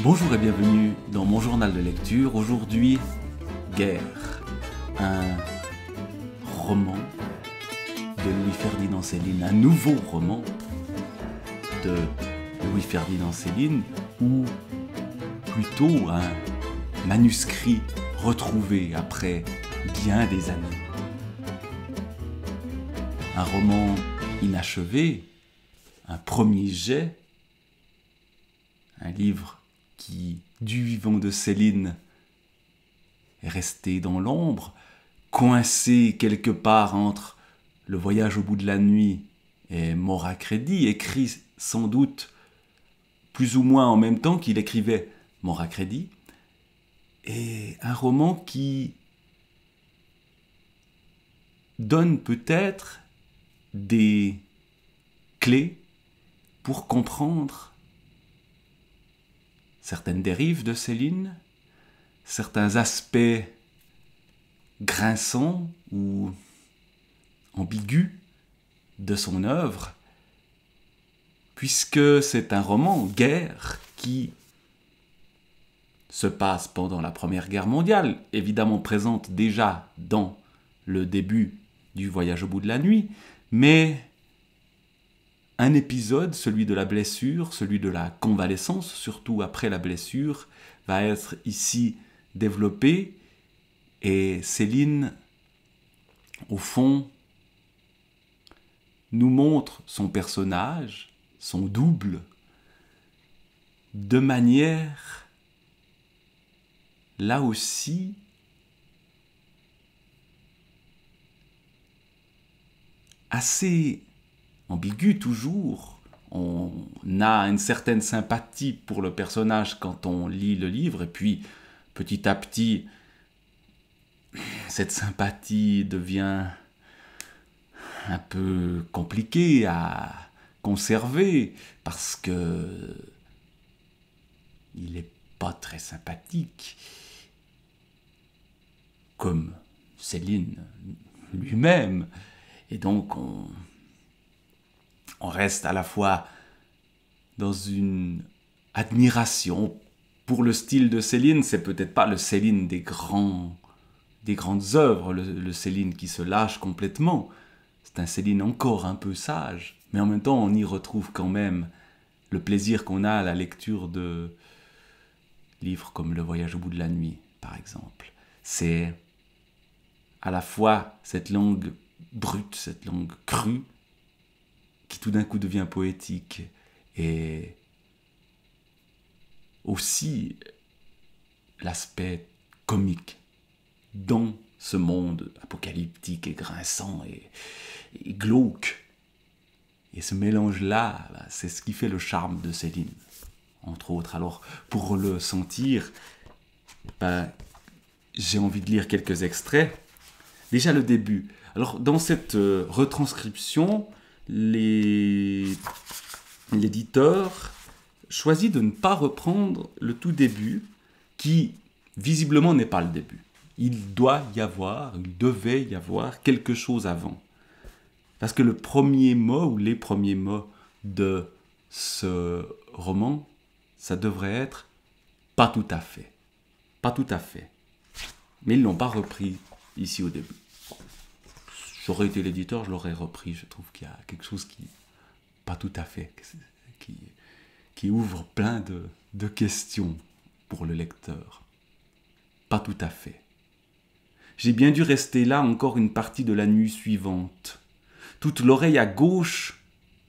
Bonjour et bienvenue dans mon journal de lecture. Aujourd'hui, Guerre, un roman de Louis-Ferdinand Céline, un nouveau roman de Louis-Ferdinand Céline, ou plutôt un manuscrit retrouvé après bien des années. Un roman inachevé, un premier jet, un livre du vivant de Céline, est resté dans l'ombre, coincé quelque part entre Le voyage au bout de la nuit et Mort crédit, écrit sans doute plus ou moins en même temps qu'il écrivait Mort et un roman qui donne peut-être des clés pour comprendre certaines dérives de Céline, certains aspects grinçants ou ambigus de son œuvre, puisque c'est un roman guerre qui se passe pendant la Première Guerre mondiale, évidemment présente déjà dans le début du voyage au bout de la nuit, mais un épisode, celui de la blessure, celui de la convalescence, surtout après la blessure, va être ici développé. Et Céline, au fond, nous montre son personnage, son double, de manière, là aussi, assez ambigu toujours. On a une certaine sympathie pour le personnage quand on lit le livre, et puis petit à petit, cette sympathie devient un peu compliquée à conserver parce que il n'est pas très sympathique comme Céline lui-même. Et donc on, on reste à la fois dans une admiration pour le style de Céline. C'est peut-être pas le Céline des grands des grandes œuvres, le, le Céline qui se lâche complètement. C'est un Céline encore un peu sage, mais en même temps on y retrouve quand même le plaisir qu'on a à la lecture de livres comme Le Voyage au bout de la nuit, par exemple. C'est à la fois cette langue brute, cette langue crue, qui tout d'un coup devient poétique et aussi l'aspect comique dans ce monde apocalyptique et grinçant et, glauque. Et ce mélange-là, c'est ce qui fait le charme de Céline, entre autres. Alors, pour le sentir, ben, j'ai envie de lire quelques extraits. Déjà le début. Alors, dans cette euh, retranscription, l'éditeur choisit de ne pas reprendre le tout début, qui visiblement n'est pas le début. Il doit y avoir, il devait y avoir quelque chose avant. Parce que le premier mot ou les premiers mots de ce roman, ça devrait être pas tout à fait. Pas tout à fait. Mais ils ne l'ont pas repris ici au début. J'aurais été l'éditeur, je l'aurais repris. Je trouve qu'il y a quelque chose qui pas tout à fait, qui, ouvre plein de, questions pour le lecteur. Pas tout à fait. J'ai bien dû rester là encore une partie de la nuit suivante. Toute l'oreille à gauche.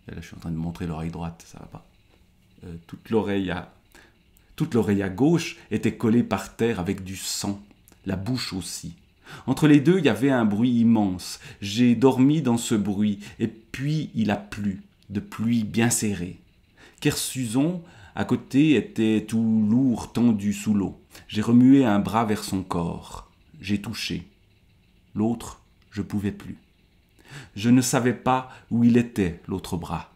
Là, je suis en train de montrer l'oreille droite, ça va pas. Euh, toute l'oreille à. Toute l'oreille à gauche était collée par terre avec du sang, la bouche aussi. Entre les deux, il y avait un bruit immense. J'ai dormi dans ce bruit, et puis il a plu, de pluie bien serrée. Kersuzon, à côté, était tout lourd, tendu sous l'eau. J'ai remué un bras vers son corps. J'ai touché. L'autre, je pouvais plus. Je ne savais pas où il était, l'autre bras.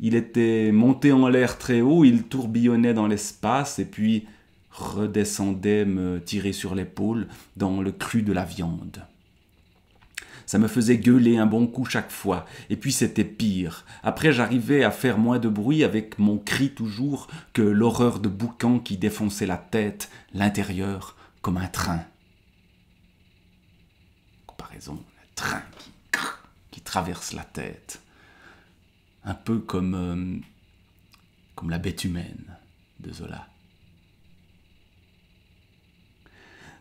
Il était monté en l'air très haut, il tourbillonnait dans l'espace, et puis redescendait me tirer sur l'épaule dans le cru de la viande. Ça me faisait gueuler un bon coup chaque fois, et puis c'était pire. Après j'arrivais à faire moins de bruit avec mon cri toujours que l'horreur de boucan qui défonçait la tête, l'intérieur, comme un train. Comparaison, un train qui, traverse la tête. Un peu comme, euh, comme la bête humaine de Zola.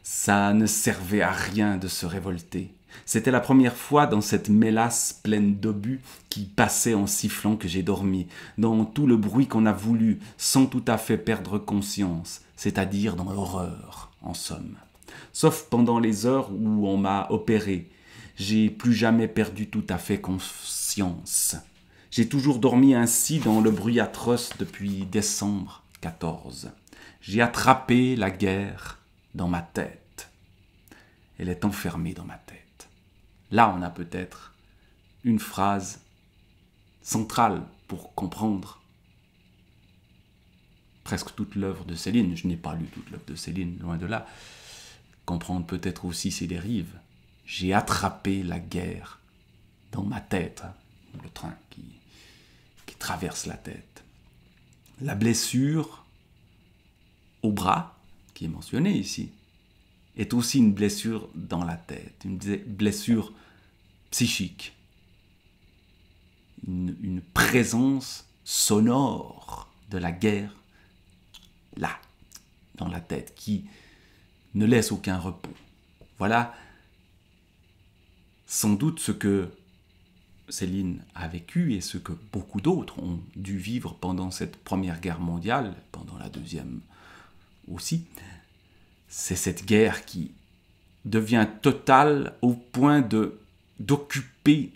Ça ne servait à rien de se révolter. C'était la première fois dans cette mélasse pleine d'obus qui passait en sifflant que j'ai dormi, dans tout le bruit qu'on a voulu, sans tout à fait perdre conscience, c'est-à-dire dans l'horreur, en somme. Sauf pendant les heures où on m'a opéré. J'ai plus jamais perdu tout à fait conscience. J'ai toujours dormi ainsi dans le bruit atroce depuis décembre 14. J'ai attrapé la guerre dans ma tête. Elle est enfermée dans ma tête. Là, on a peut-être une phrase centrale pour comprendre presque toute l'œuvre de Céline. Je n'ai pas lu toute l'œuvre de Céline, loin de là. Comprendre peut-être aussi ses dérives. J'ai attrapé la guerre dans ma tête, hein. le train qui traverse la tête. La blessure au bras, est ici, est aussi une blessure dans la tête, une blessure psychique, une présence sonore de la guerre là, dans la tête, qui ne laisse aucun repos. Voilà sans doute ce que Céline a vécu et ce que beaucoup d'autres ont dû vivre pendant cette Première Guerre mondiale, pendant la Deuxième aussi, c'est cette guerre qui devient totale au point de d'occuper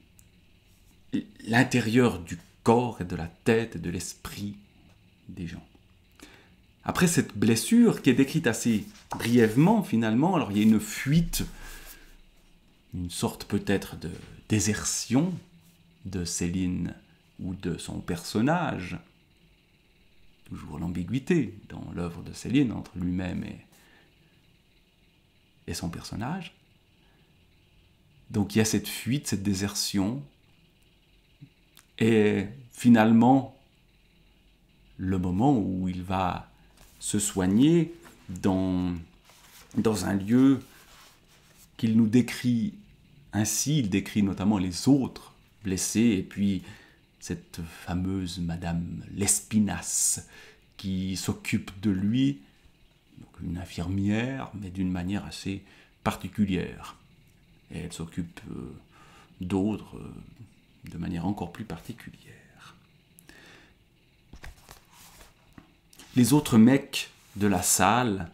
l'intérieur du corps et de la tête et de l'esprit des gens. Après cette blessure qui est décrite assez brièvement finalement, alors il y a une fuite, une sorte peut-être de désertion de Céline ou de son personnage, toujours l'ambiguïté dans l'œuvre de Céline entre lui-même et, son personnage. Donc il y a cette fuite, cette désertion, et finalement le moment où il va se soigner dans, dans un lieu qu'il nous décrit ainsi, il décrit notamment les autres blessés, et puis cette fameuse Madame Lespinasse qui s'occupe de lui, une infirmière, mais d'une manière assez particulière. Et elle s'occupe euh, d'autres euh, de manière encore plus particulière. Les autres mecs de la salle,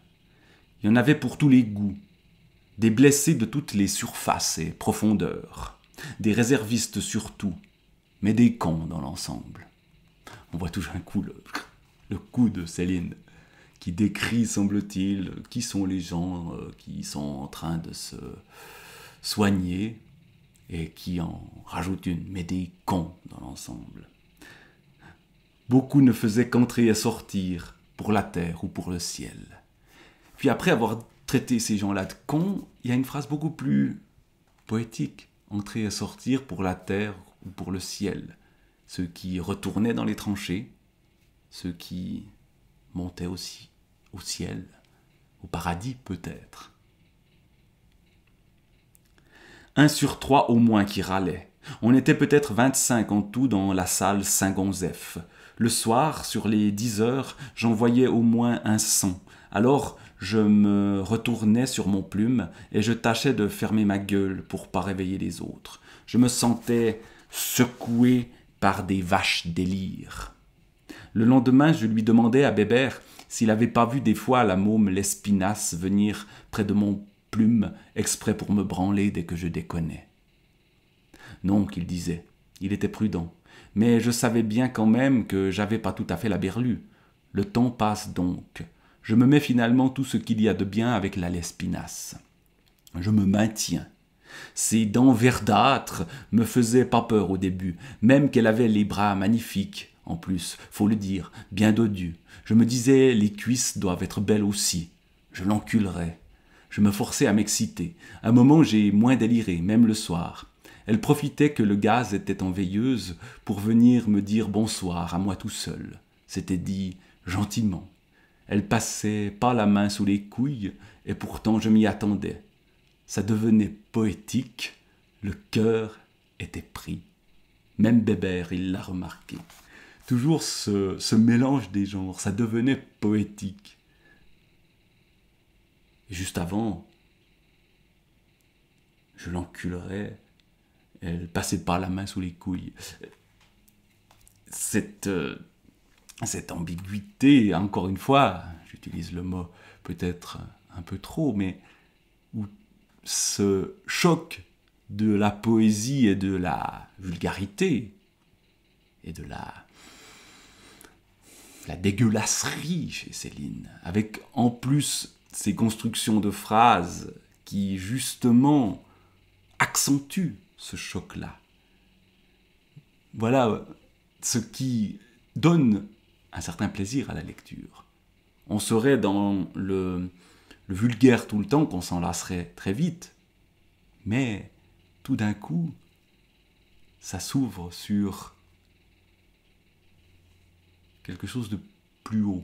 il y en avait pour tous les goûts, des blessés de toutes les surfaces et profondeurs, des réservistes surtout, mais des cons dans l'ensemble. On voit toujours un coup le, coup de Céline qui décrit, semble-t-il, qui sont les gens euh, qui sont en train de se soigner et qui en rajoute une, mais des cons dans l'ensemble. Beaucoup ne faisaient qu'entrer et sortir pour la terre ou pour le ciel. Puis après avoir traité ces gens-là de cons, il y a une phrase beaucoup plus poétique, entrer et sortir pour la terre ou pour le ciel, ceux qui retournaient dans les tranchées, ceux qui montaient aussi au ciel, au paradis peut-être. Un sur trois au moins qui râlait. On était peut-être 25 en tout dans la salle Saint-Gonzef. Le soir, sur les 10 heures, j'en voyais au moins un son. Alors, je me retournais sur mon plume et je tâchais de fermer ma gueule pour pas réveiller les autres. Je me sentais secoué par des vaches délire. Le lendemain, je lui demandais à Bébert s'il n'avait pas vu des fois la môme l'espinasse venir près de mon plume exprès pour me branler dès que je déconnais. Non, qu'il disait, il était prudent, mais je savais bien quand même que j'avais pas tout à fait la berlue. Le temps passe donc. Je me mets finalement tout ce qu'il y a de bien avec la lespinasse. Je me maintiens. Ses dents verdâtres me faisaient pas peur au début, même qu'elle avait les bras magnifiques, en plus, faut le dire, bien dodus. Je me disais, les cuisses doivent être belles aussi. Je l'enculerais. Je me forçais à m'exciter. À un moment, j'ai moins déliré, même le soir. Elle profitait que le gaz était en veilleuse pour venir me dire bonsoir à moi tout seul. C'était dit gentiment. Elle passait pas la main sous les couilles, et pourtant je m'y attendais ça devenait poétique, le cœur était pris. Même Bébert, il l'a remarqué. Toujours ce, mélange des genres, ça devenait poétique. juste avant, je l'enculerais, elle passait par la main sous les couilles. Cette, euh, cette ambiguïté, encore une fois, j'utilise le mot peut-être un peu trop, mais où ce choc de la poésie et de la vulgarité et de la, la dégueulasserie chez Céline, avec en plus ces constructions de phrases qui justement accentuent ce choc-là. Voilà ce qui donne un certain plaisir à la lecture. On serait dans le, vulgaire tout le temps qu'on s'en lasserait très vite. Mais tout d'un coup, ça s'ouvre sur quelque chose de plus haut.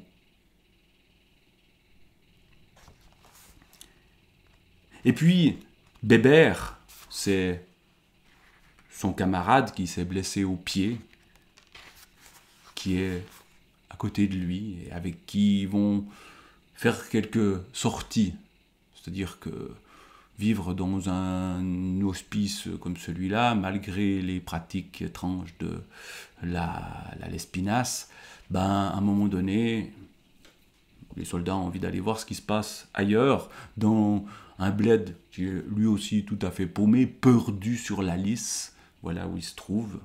Et puis, Bébert, c'est son camarade qui s'est blessé au pied, qui est à côté de lui et avec qui ils vont faire quelques sorties, c'est-à-dire que vivre dans un hospice comme celui-là, malgré les pratiques étranges de la, la lespinasse, ben, à un moment donné, les soldats ont envie d'aller voir ce qui se passe ailleurs, dans un bled qui est lui aussi tout à fait paumé, perdu sur la lisse, voilà où il se trouve.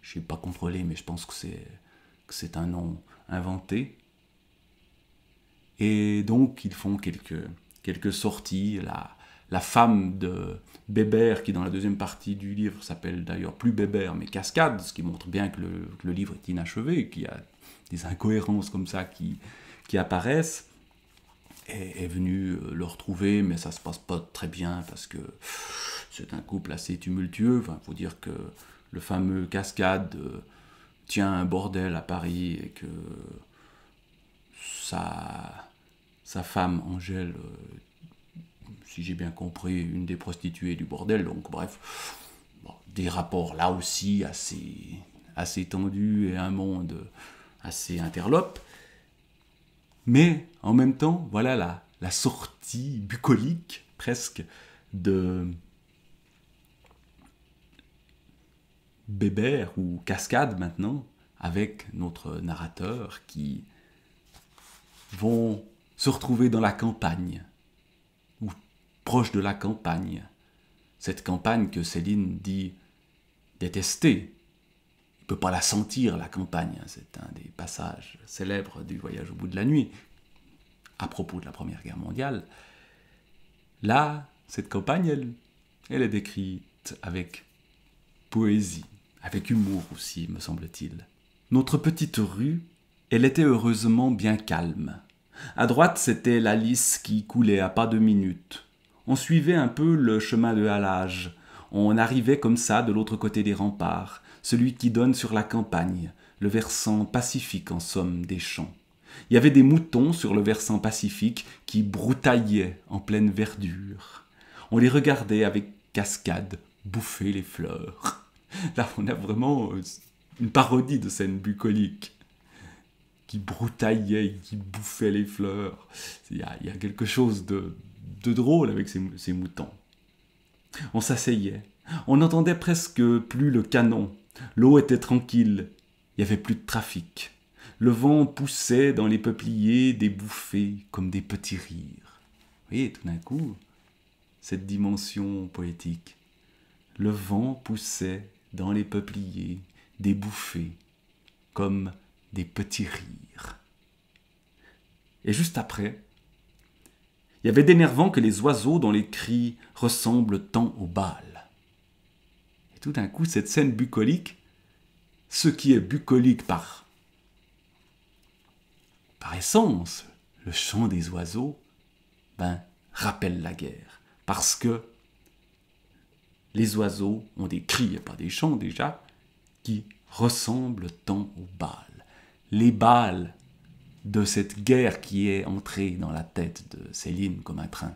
Je sais pas contrôlé, mais je pense que c'est un nom inventé. Et donc, ils font quelques, quelques sorties. La, la femme de Bébert, qui dans la deuxième partie du livre s'appelle d'ailleurs plus Bébert, mais Cascade, ce qui montre bien que le, le livre est inachevé, qu'il y a des incohérences comme ça qui, qui apparaissent, est, est venue euh, le retrouver, mais ça se passe pas très bien parce que c'est un couple assez tumultueux. Il faut dire que le fameux Cascade euh, tient un bordel à Paris et que ça sa femme Angèle, euh, si j'ai bien compris, une des prostituées du bordel. Donc bref, des rapports là aussi assez, assez tendus et un monde assez interlope. Mais en même temps, voilà la, sortie bucolique presque de Bébert ou Cascade maintenant avec notre narrateur qui vont se retrouver dans la campagne, ou proche de la campagne, cette campagne que Céline dit détester. Il ne peut pas la sentir, la campagne. Hein, c'est un des passages célèbres du voyage au bout de la nuit, à propos de la Première Guerre mondiale. Là, cette campagne, elle, elle est décrite avec poésie, avec humour aussi, me semble-t-il. Notre petite rue, elle était heureusement bien calme. À droite, c'était la lisse qui coulait à pas de minute. On suivait un peu le chemin de halage. On arrivait comme ça de l'autre côté des remparts, celui qui donne sur la campagne, le versant pacifique en somme des champs. Il y avait des moutons sur le versant pacifique qui broutaillaient en pleine verdure. On les regardait avec cascade bouffer les fleurs. Là, on a vraiment euh, une parodie de scène bucolique qui broutaillait, qui bouffait les fleurs. Il y a, quelque chose de, drôle avec ces, moutons. On s'asseyait, on n'entendait presque plus le canon, l'eau était tranquille, il n'y avait plus de trafic. Le vent poussait dans les peupliers des bouffées comme des petits rires. Vous voyez, tout d'un coup, cette dimension poétique. Le vent poussait dans les peupliers des bouffées comme des petits rires. Et juste après, il y avait d'énervant que les oiseaux dont les cris ressemblent tant au bal. Et tout d'un coup, cette scène bucolique, ce qui est bucolique par, par essence, le chant des oiseaux, ben, rappelle la guerre. Parce que les oiseaux ont des cris et pas des chants déjà, qui ressemblent tant au bal les balles de cette guerre qui est entrée dans la tête de Céline comme un train.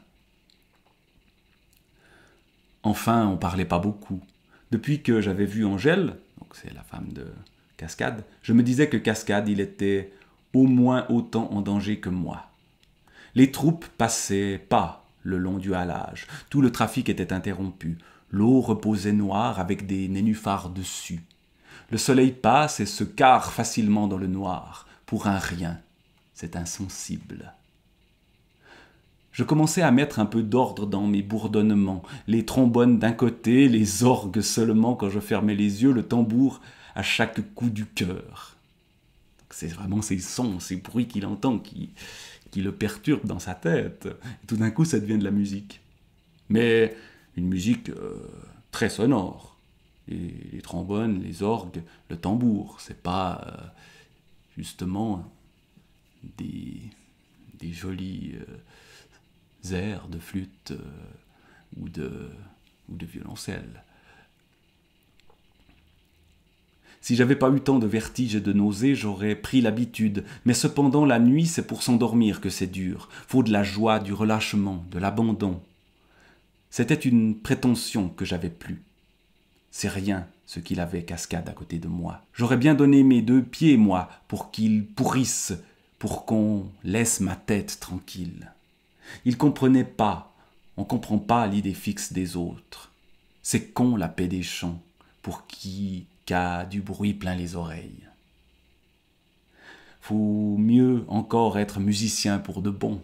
Enfin, on parlait pas beaucoup. Depuis que j'avais vu Angèle, donc c'est la femme de Cascade, je me disais que Cascade, il était au moins autant en danger que moi. Les troupes passaient pas le long du halage. Tout le trafic était interrompu. L'eau reposait noire avec des nénuphars dessus. Le soleil passe et se carre facilement dans le noir, pour un rien. C'est insensible. Je commençais à mettre un peu d'ordre dans mes bourdonnements, les trombones d'un côté, les orgues seulement quand je fermais les yeux, le tambour à chaque coup du cœur. C'est vraiment ces sons, ces bruits qu'il entend qui, le perturbent dans sa tête. tout d'un coup, ça devient de la musique. Mais une musique euh, très sonore les, trombones, les orgues, le tambour. C'est pas euh, justement des, des jolis euh, airs de flûte euh, ou, de, ou de violoncelle. Si j'avais pas eu tant de vertiges et de nausées, j'aurais pris l'habitude. Mais cependant, la nuit, c'est pour s'endormir que c'est dur. Faut de la joie, du relâchement, de l'abandon. C'était une prétention que j'avais plus. C'est rien ce qu'il avait cascade à côté de moi. J'aurais bien donné mes deux pieds, moi, pour qu'il pourrisse, pour qu'on laisse ma tête tranquille. Il comprenait pas, on comprend pas l'idée fixe des autres. C'est con la paix des champs, pour qui qu'a du bruit plein les oreilles. Faut mieux encore être musicien pour de bon.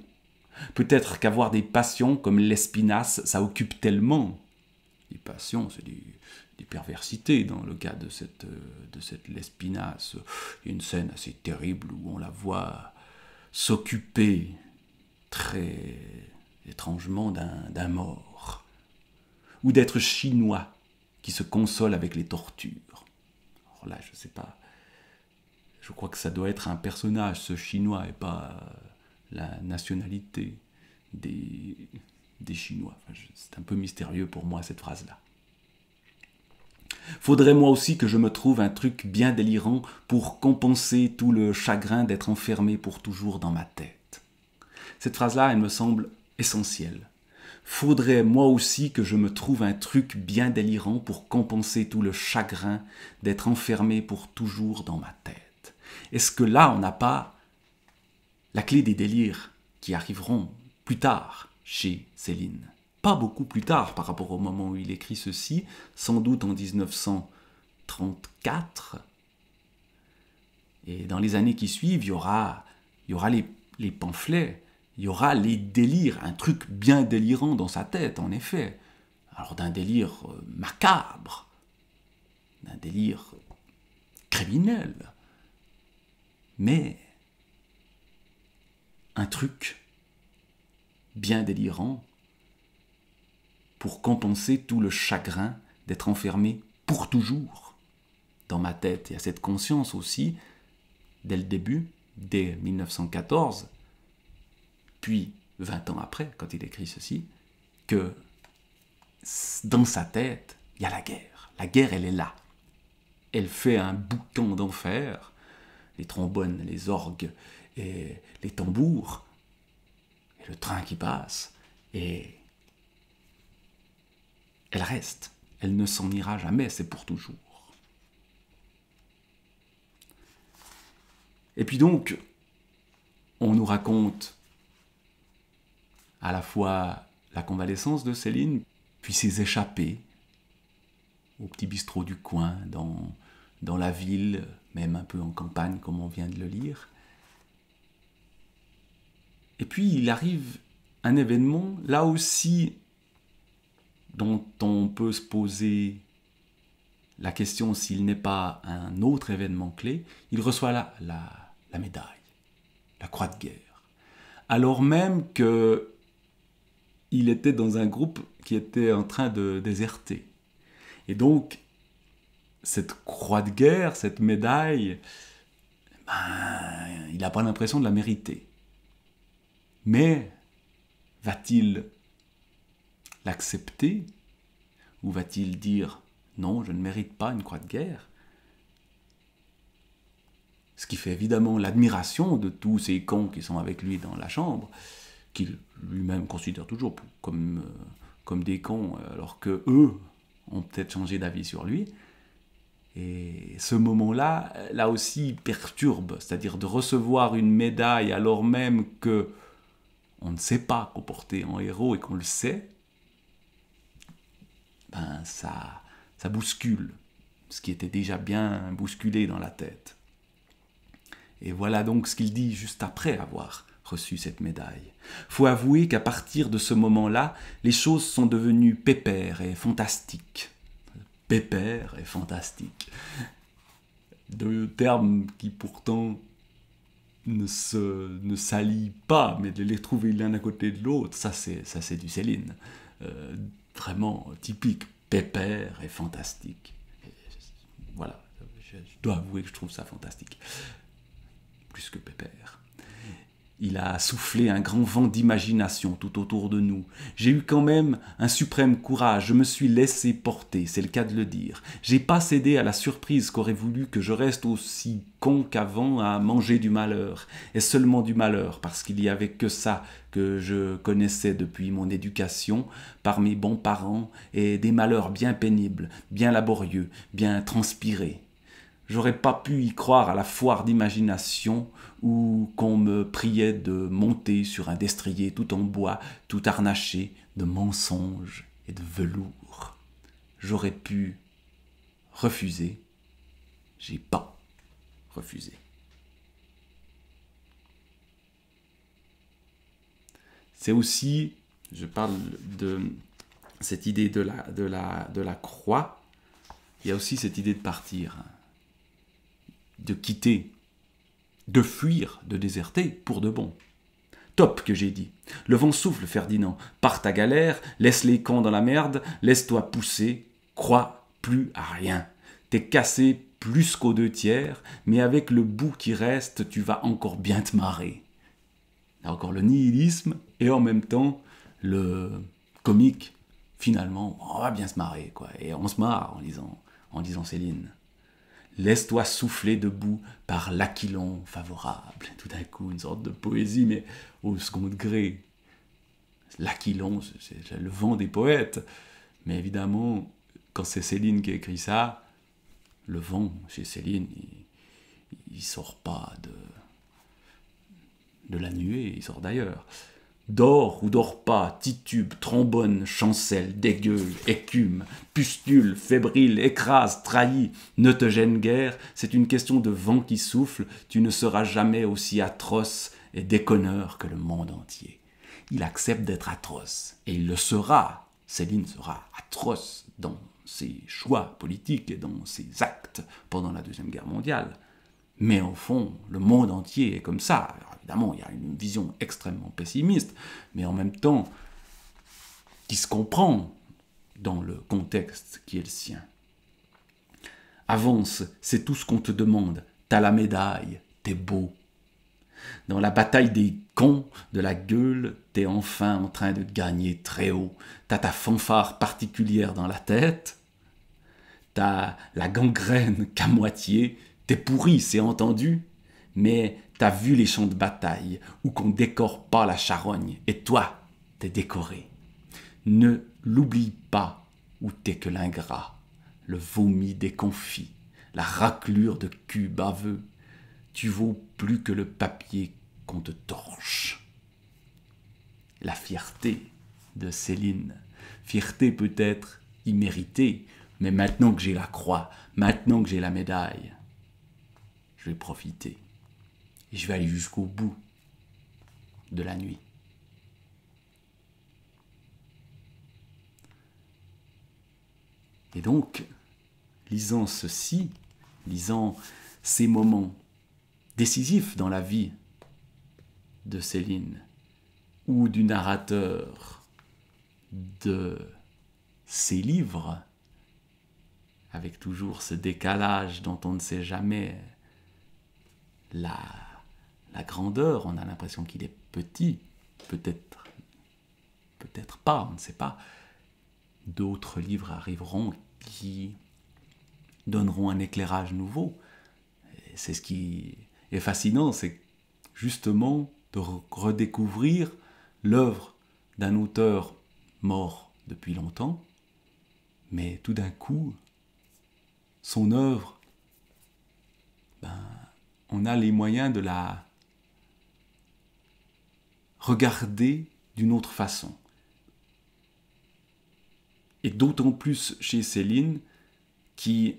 Peut-être qu'avoir des passions comme l'espinasse, ça occupe tellement des passions, c'est des, perversités dans le cas de cette, euh, de cette Lespinasse. Il y a une scène assez terrible où on la voit s'occuper très étrangement d'un mort, ou d'être chinois qui se console avec les tortures. Alors là, je ne sais pas. Je crois que ça doit être un personnage, ce chinois, et pas la nationalité des, des Chinois. C'est un peu mystérieux pour moi cette phrase-là. Faudrait moi aussi que je me trouve un truc bien délirant pour compenser tout le chagrin d'être enfermé pour toujours dans ma tête. Cette phrase-là, elle me semble essentielle. Faudrait moi aussi que je me trouve un truc bien délirant pour compenser tout le chagrin d'être enfermé pour toujours dans ma tête. Est-ce que là, on n'a pas la clé des délires qui arriveront plus tard chez Céline. Pas beaucoup plus tard par rapport au moment où il écrit ceci, sans doute en 1934. Et dans les années qui suivent, il y aura, y aura les, les pamphlets, il y aura les délires, un truc bien délirant dans sa tête, en effet. Alors d'un délire euh, macabre, d'un délire criminel, mais un truc bien délirant pour compenser tout le chagrin d'être enfermé pour toujours dans ma tête et à cette conscience aussi, dès le début, dès 1914, puis 20 ans après, quand il écrit ceci, que dans sa tête, il y a la guerre. La guerre, elle est là. Elle fait un boucan d'enfer. Les trombones, les orgues et les tambours le train qui passe, et elle reste, elle ne s'en ira jamais, c'est pour toujours. Et puis donc, on nous raconte à la fois la convalescence de Céline, puis ses échappées au petit bistrot du coin, dans, dans la ville, même un peu en campagne, comme on vient de le lire. Et puis il arrive un événement, là aussi, dont on peut se poser la question s'il n'est pas un autre événement clé, il reçoit la, la, médaille, la croix de guerre. Alors même que il était dans un groupe qui était en train de déserter. Et donc, cette croix de guerre, cette médaille, ben, il n'a pas l'impression de la mériter. Mais va-t-il l'accepter Ou va-t-il dire non, je ne mérite pas une croix de guerre Ce qui fait évidemment l'admiration de tous ces cons qui sont avec lui dans la chambre, qu'il lui-même considère toujours comme, euh, comme des cons, alors que eux ont peut-être changé d'avis sur lui. Et ce moment-là, là aussi, perturbe, c'est-à-dire de recevoir une médaille alors même que on ne sait pas comporter en héros et qu'on le sait, ben ça, ça bouscule ce qui était déjà bien bousculé dans la tête. Et voilà donc ce qu'il dit juste après avoir reçu cette médaille. Faut avouer qu'à partir de ce moment-là, les choses sont devenues pépères et fantastiques. Pépères et fantastiques. Deux termes qui pourtant ne se ne s'allient pas, mais de les trouver l'un à côté de l'autre, ça c'est ça c'est du Céline, euh, vraiment typique, pépère est fantastique. voilà, je, je dois avouer que je trouve ça fantastique, plus que pépère. Il a soufflé un grand vent d'imagination tout autour de nous. J'ai eu quand même un suprême courage, je me suis laissé porter, c'est le cas de le dire. J'ai pas cédé à la surprise qu'aurait voulu que je reste aussi con qu'avant à manger du malheur, et seulement du malheur, parce qu'il y avait que ça que je connaissais depuis mon éducation, par mes bons parents, et des malheurs bien pénibles, bien laborieux, bien transpirés. J'aurais pas pu y croire à la foire d'imagination où qu'on me priait de monter sur un destrier tout en bois, tout harnaché de mensonges et de velours. J'aurais pu refuser. J'ai pas refusé. C'est aussi, je parle de cette idée de la, de la croix, il y a aussi cette idée de partir. Hein de quitter, de fuir, de déserter pour de bon. Top que j'ai dit. Le vent souffle, Ferdinand. Pars ta galère, laisse les camps dans la merde, laisse-toi pousser, crois plus à rien. T'es cassé plus qu'aux deux tiers, mais avec le bout qui reste, tu vas encore bien te marrer. encore le nihilisme et en même temps le comique. Finalement, on va bien se marrer, quoi. Et on se marre en disant en Céline. Laisse-toi souffler debout par l'aquilon favorable. Tout d'un coup, une sorte de poésie, mais au second degré. L'aquilon, c'est le vent des poètes. Mais évidemment, quand c'est Céline qui écrit ça, le vent chez Céline, il, il sort pas de, de la nuée, il sort d'ailleurs dort ou dort pas, titube, trombone, chancelle, dégueule, écume, pustule, fébrile, écrase, trahi, ne te gêne guère, c'est une question de vent qui souffle, tu ne seras jamais aussi atroce et déconneur que le monde entier. Il accepte d'être atroce, et il le sera, Céline sera atroce dans ses choix politiques et dans ses actes pendant la Deuxième Guerre mondiale. Mais au fond, le monde entier est comme ça. évidemment, il y a une vision extrêmement pessimiste, mais en même temps, qui se comprend dans le contexte qui est le sien. Avance, c'est tout ce qu'on te demande. T'as la médaille, t'es beau. Dans la bataille des cons, de la gueule, t'es enfin en train de gagner très haut. T'as ta fanfare particulière dans la tête, t'as la gangrène qu'à moitié, T'es pourri, c'est entendu, mais t'as vu les champs de bataille où qu'on décore pas la charogne, et toi, t'es décoré. Ne l'oublie pas où t'es que l'ingrat, le vomi des confits, la raclure de cul baveux. Tu vaux plus que le papier qu'on te torche. La fierté de Céline, fierté peut-être imméritée, mais maintenant que j'ai la croix, maintenant que j'ai la médaille, je vais profiter. Et je vais aller jusqu'au bout de la nuit. Et donc, lisant ceci, lisant ces moments décisifs dans la vie de Céline ou du narrateur de ses livres, avec toujours ce décalage dont on ne sait jamais la, grandeur, on a l'impression qu'il est petit, peut-être, peut-être pas, on ne sait pas. D'autres livres arriveront qui donneront un éclairage nouveau. C'est ce qui est fascinant, c'est justement de redécouvrir l'œuvre d'un auteur mort depuis longtemps, mais tout d'un coup, son œuvre, ben, on a les moyens de la regarder d'une autre façon. Et d'autant plus chez Céline qui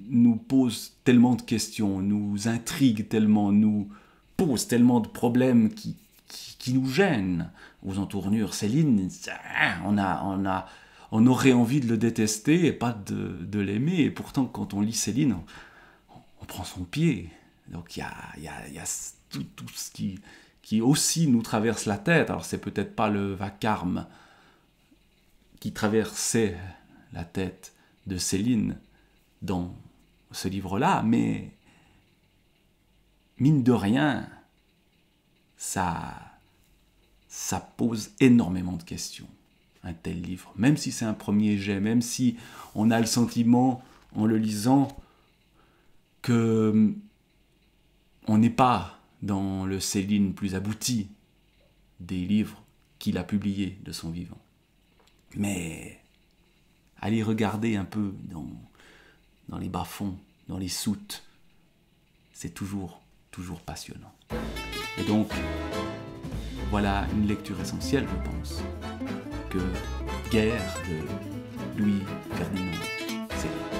nous pose tellement de questions, nous intrigue tellement, nous pose tellement de problèmes qui, nous gênent aux entournures. Céline, hein, on, a, on, a, on aurait envie de le détester et pas de, de l'aimer. Et pourtant, quand on lit Céline, on prend son pied. Donc il y a, tout, ce qui, qui aussi nous traverse la tête. Alors c'est peut-être pas le vacarme qui traversait la tête de Céline dans ce livre-là, mais mine de rien, ça, ça pose énormément de questions, un tel livre. Même si c'est un premier jet, même si on a le sentiment, en le lisant, que hum, on n'est pas dans le Céline plus abouti des livres qu'il a publiés de son vivant. Mais aller regarder un peu dans, dans les bas-fonds, dans les soutes. C'est toujours, toujours passionnant. Et donc, voilà une lecture essentielle, je pense, que Guerre de Louis Ferdinand Céline.